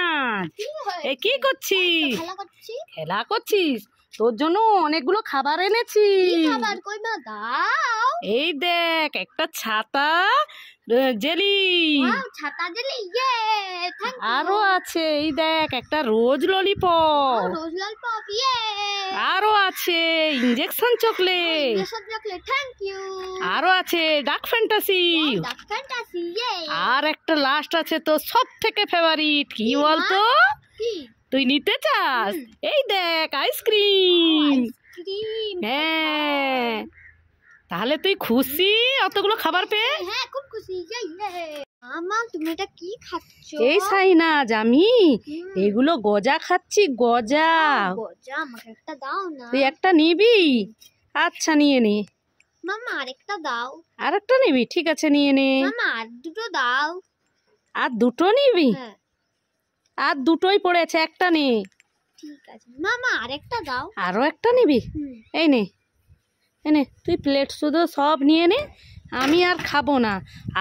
না এ কি করছিস খেলা করছিস তোর জন্য অনেকগুলো খাবার এনেছি এই দেখ একটা ছাতা জেলি ছাতা জেলি ইয়ে আরো আছে এই দেখ একটা রোজ ললিপপ রোজ ললিপপ ইয়ে আরো আছে ইনজেকশন চকলেট ইনজেকশন চকলেট ইউ আরো আছে ডার্ক ফ্যান্টাসি ডার্ক ফ্যান্টাসি ইয়ে আর একটা লাস্ট আছে তো সবথেকে ফেভারিট কি বলতো কি তুই নিতে চাস এই দেখ আইসক্রিম হ্যাঁ তাহলে তুই খুশি অতগুলো খাবার পেয়ে হ্যাঁ, হ্যাঁ খুব খুশি আমা তুমি এটা কি খাচ্ছ এই সাইনাজ আমি এগুলো গজা খাচ্ছি গজা হ্যাঁ, গজা আমাকে একটা দাও না তুই একটা নিবি আচ্ছা নিয়ে নে মামা আরেকটা দাও আরেকটা নিবি ঠিক আছে নিয়ে নে মামা আর দুটো দাও আর দুটো নিবি হ্যাঁ। আর দুটোই পড়েছে একটা নে ঠিক আছে মামা আরেকটা দাও আরো একটা নিবি এই নে এনে তুই প্লেট শুধু সব নিয়ে নে আমি আর খাবো না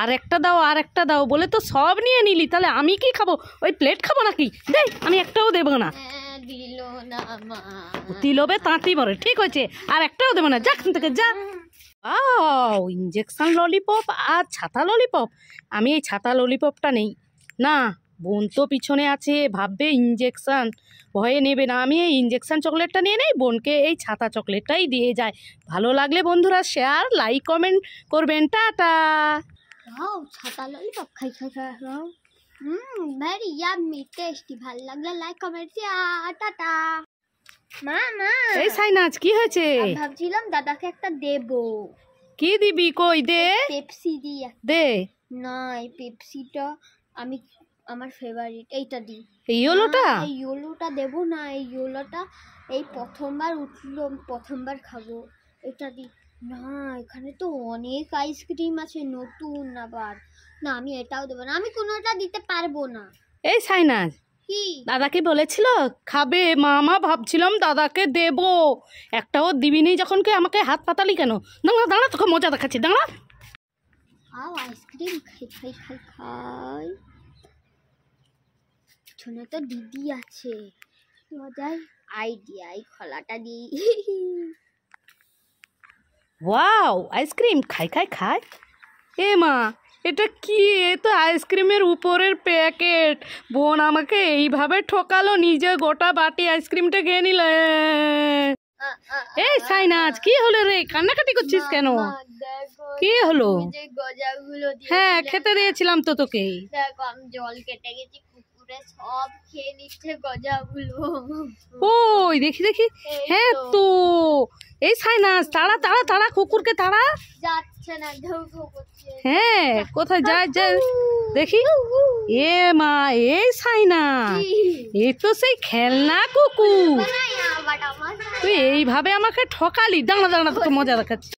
আর একটা দাও আর একটা দাও বলে তো সব নিয়ে নিলি তাহলে আমি কি খাবো ওই প্লেট খাবো নাকি দেখ আমি একটাও দেবো না তিলবে তাঁতি মরে ঠিক হয়েছে আর একটাও দেবো না যাক থেকে যা ও ইঞ্জেকশান ললিপপ আর ছাতা ললিপপ আমি এই ছাতা ললিপপটা নেই না বোন তো পিছনে আছে ভাববে ইঞ্জেকশান ভয়ে নেবে না আমি এই ইঞ্জেকশান চকলেটটা নিয়ে নেই বোনকে এই ছাতা চকলেটটাই দিয়ে যায় ভালো লাগলে বন্ধুরা শেয়ার লাইক কমেন্ট করবেন টাটা ছাতা হুম টেস্টি লাইক কমেন্ট টাটা মা মা সাইনাজ হয়েছে ভাবছিলাম দাদাকে একটা কি দিবি কই দে পেপসি দে পেপসিটা আমি আমার ফেভারিট এইটা দিই এই ইয়োলোটা এই ইয়োলোটা দেবো না এই ইয়োলোটা এই প্রথমবার উঠলো প্রথমবার খাবো এটা দিই না এখানে তো অনেক আইসক্রিম আছে নতুন আবার না আমি এটাও দেবো না আমি কোনোটা দিতে পারবো না এই সাইনাজ কি দাদাকে বলেছিল খাবে মামা ভাবছিলাম দাদাকে দেব একটাও দিবি নি যখন কে আমাকে হাত পাতালি কেন দাঁড়া দাঁড়া তোকে মজা দেখাচ্ছি দাঁড়া আও আইসক্রিম খাই খাই খাই খাই পিছনে তো দিদি আছে মজার আইডিয়া এই খোলাটা দিই ওয়াও আইসক্রিম খাই খাই খাই এ মা এটা কি এ তো আইসক্রিমের উপরের প্যাকেট বোন আমাকে এইভাবে ঠকালো নিজে গোটা বাটি আইসক্রিমটা খেয়ে নিল এই সাইনাজ কি হলো রে কান্নাকাটি করছিস কেন কি হলো হ্যাঁ খেতে দিয়েছিলাম তো তোকে জল কেটে গেছি ওই দেখি দেখি হ্যাঁ তো এই সাইনাস তাড়া তাড়া তাড়া কুকুরকে তাড়া যাচ্ছে না হ্যাঁ কোথায় যায় যায় দেখি এ মা এই সাইনাস এ তো সেই খেলনা কুকুর তুই এইভাবে আমাকে ঠকালি দাঁড়া দাঁড়া তো মজা দেখাচ্ছে